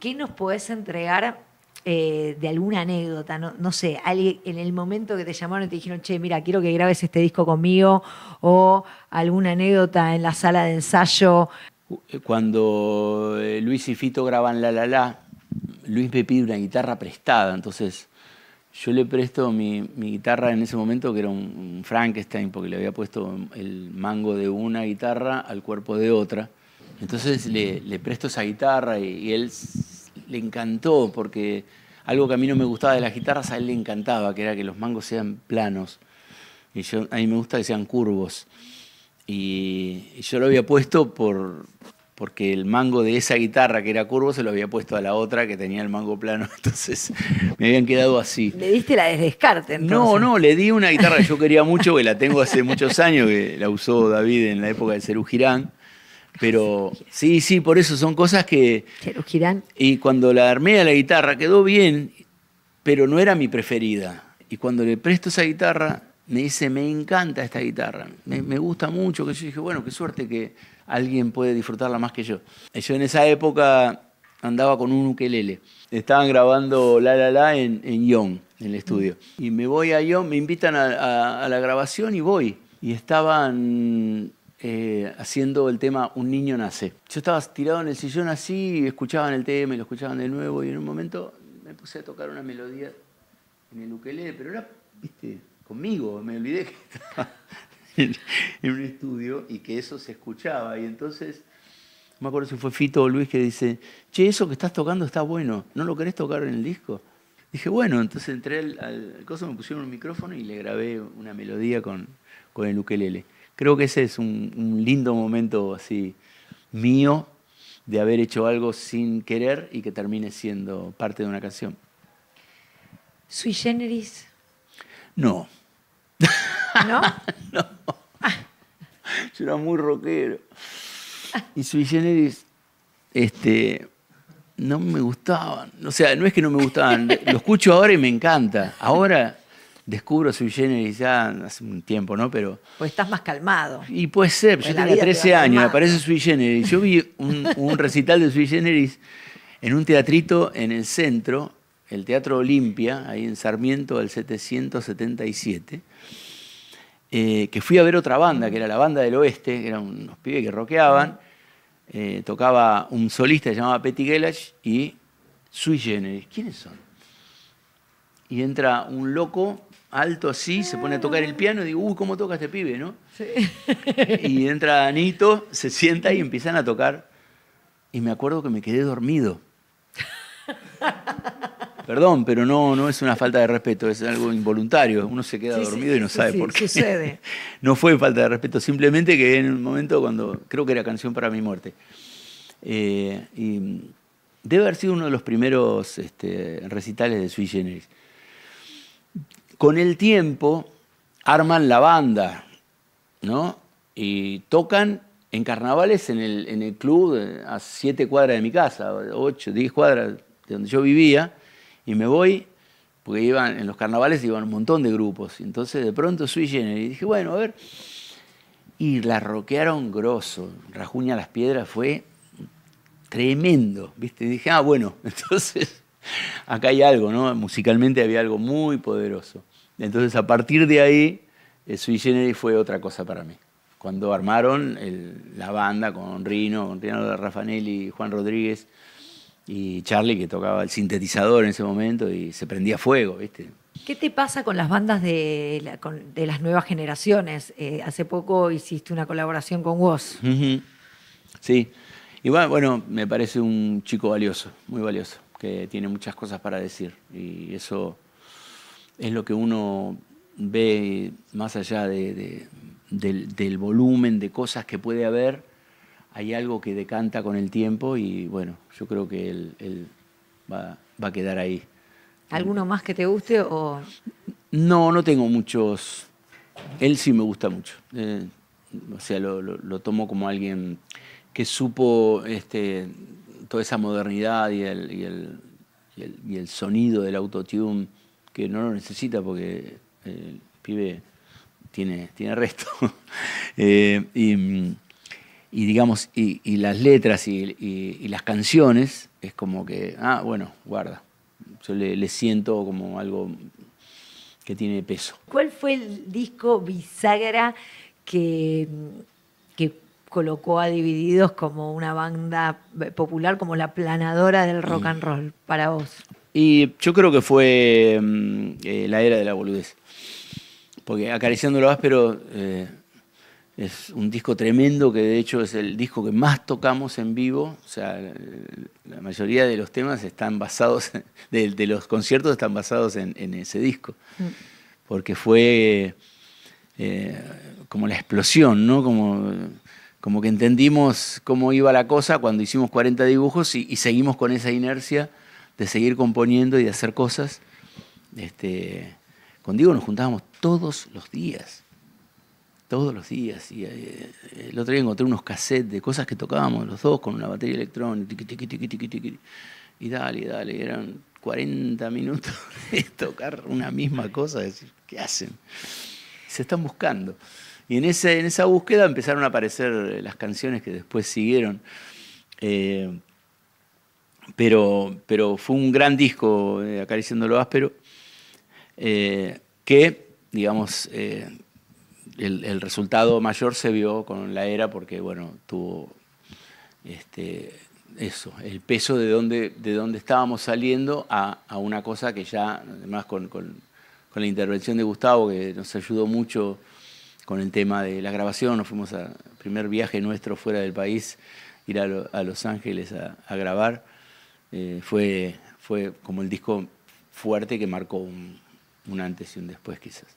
¿Qué nos podés entregar eh, de alguna anécdota? No, sé, alguien, en el momento que te llamaron y te dijeron, che, mira, quiero que grabes este disco conmigo, o alguna anécdota en la sala de ensayo. Eh, cuando eh, Luis y Fito graban La La La, Luis me pide una guitarra prestada, entonces yo le presto mi, guitarra en ese momento, que era un, Frankenstein, porque le había puesto el mango de una guitarra al cuerpo de otra. Entonces le, presto esa guitarra y, él le encantó, porque algo que a mí no me gustaba de las guitarras, a él le encantaba, que era que los mangos sean planos. Y yo, a mí me gusta que sean curvos. Y, yo lo había puesto por, porque el mango de esa guitarra que era curvo se lo había puesto a la otra que tenía el mango plano, entonces me habían quedado así. ¿Le diste la desdescarte? Entonces? No, no, le di una guitarra que yo quería mucho, que la tengo hace muchos años, que la usó David en la época de Cerú Girán, pero sí, sí, por eso son cosas que... Y cuando la armé a la guitarra quedó bien, pero no era mi preferida. Y cuando le presto esa guitarra, me dice, me encanta esta guitarra, me, gusta mucho, que yo dije, bueno, qué suerte que alguien puede disfrutarla más que yo. Yo en esa época andaba con un ukelele. Estaban grabando La La La en, en en el estudio. Mm. Y me voy a Yon, me invitan a la grabación y voy. Y estaban eh, haciendo el tema Un niño nace. Yo estaba tirado en el sillón así, escuchaban el tema y lo escuchaban de nuevo y en un momento me puse a tocar una melodía en el ukelele, pero era, viste, conmigo, me olvidé que estaba en, un estudio y que eso se escuchaba y entonces no me acuerdo si fue Fito o Luis que dice, che, eso que estás tocando está bueno, ¿no lo querés tocar en el disco? Dije, bueno, entonces entré al, coso, me pusieron un micrófono y le grabé una melodía con, con el ukelele. Creo que ese es un, lindo momento así mío de haber hecho algo sin querer y que termine siendo parte de una canción. ¿Sui generis? No. ¿No? no. Yo era muy rockero. Y sui generis, este, no me gustaban. O sea, no es que no me gustaban. Lo escucho ahora y me encanta. Ahora descubro Sui generis ya ah, hace un tiempo, ¿no? Pero. Pues estás más calmado. Y puede ser, yo pues tenía 13 años, aparece sui generis. Yo vi un, recital de sui generis en un teatrito en el centro, el Teatro Olimpia, ahí en Sarmiento, del 777. Eh, que fui a ver otra banda, que era la banda del oeste, que eran unos pibes que rockeaban. Eh, tocaba un solista que se llamaba Petty Gelach y Sui Generis. ¿Quiénes son? Y entra un loco alto así, se pone a tocar el piano y digo, uy, ¿cómo toca este pibe, no? Sí. Y entra Anito, se sienta y empiezan a tocar. Y me acuerdo que me quedé dormido. Perdón, pero no, no es una falta de respeto, es algo involuntario. Uno se queda dormido y no sabe por qué. Sucede. No fue falta de respeto, simplemente que en un momento cuando, creo que era canción para mi muerte. Eh, y debe haber sido uno de los primeros este, recitales de Sui Generis con el tiempo arman la banda, ¿no? Y tocan en carnavales en el, en el club eh, a siete cuadras de mi casa, ocho, diez cuadras de donde yo vivía, y me voy, porque iban, en los carnavales iban un montón de grupos, entonces de pronto sui y dije, bueno, a ver, y la roquearon grosso, Rajuña las Piedras fue tremendo, ¿viste? Y dije, ah, bueno, entonces Acá hay algo, ¿no? Musicalmente había algo muy poderoso. Entonces, a partir de ahí, el eh, Sui fue otra cosa para mí. Cuando armaron la banda con Rino, con Rino Raffanelli, Juan Rodríguez y Charlie, que tocaba el sintetizador en ese momento y se prendía fuego, ¿viste? ¿Qué te pasa con las bandas de, las nuevas generaciones? Eh, hace poco hiciste una colaboración con vos. Sí. Y bueno, me parece un chico valioso, muy valioso que tiene muchas cosas para decir y eso es lo que uno ve más allá del, volumen de cosas que puede haber, hay algo que decanta con el tiempo y bueno, yo creo que él, va, a quedar ahí. ¿Alguno más que te guste o...? No, no tengo muchos. Él sí me gusta mucho. Eh, o sea, lo, lo, tomo como alguien que supo este, toda esa modernidad y el, y el, sonido del autotune, que no lo necesita porque eh, el pibe tiene, tiene resto. Eh, y, digamos, y, las letras y, las canciones, es como que, ah, bueno, guarda. Yo le siento como algo que tiene peso. ¿Cuál fue el disco bisagra que colocó a Divididos como una banda popular, como la planadora del rock and roll para vos? Y yo creo que fue mm, eh, la era de la boludez. Porque Acariciando lo pero eh, es un disco tremendo que de hecho es el disco que más tocamos en vivo. O sea, la mayoría de los temas están basados, de, los conciertos están basados en, ese disco. Mm. Porque fue eh, como la explosión, ¿no? Como como que entendimos cómo iba la cosa cuando hicimos 40 dibujos y, seguimos con esa inercia de seguir componiendo y de hacer cosas. Este, con Diego nos juntábamos todos los días, todos los días. Y, eh, el otro día encontré unos cassettes de cosas que tocábamos los dos con una batería electrónica, y dale, dale, eran 40 minutos de tocar una misma cosa, decir, ¿qué hacen? Se están buscando. Y en, ese, en esa búsqueda empezaron a aparecer eh, las canciones que después siguieron. Eh, pero, pero fue un gran disco, eh, Acariciando Áspero, eh, que, digamos, el, resultado mayor se vio con la era porque, bueno, tuvo este, eso, el peso de donde de estábamos saliendo a, una cosa que ya, además con la intervención de Gustavo, que nos ayudó mucho con el tema de la grabación. Nos fuimos al primer viaje nuestro fuera del país, ir a, Los Ángeles a, grabar. Eh, fue, fue como el disco fuerte que marcó un antes y un después quizás.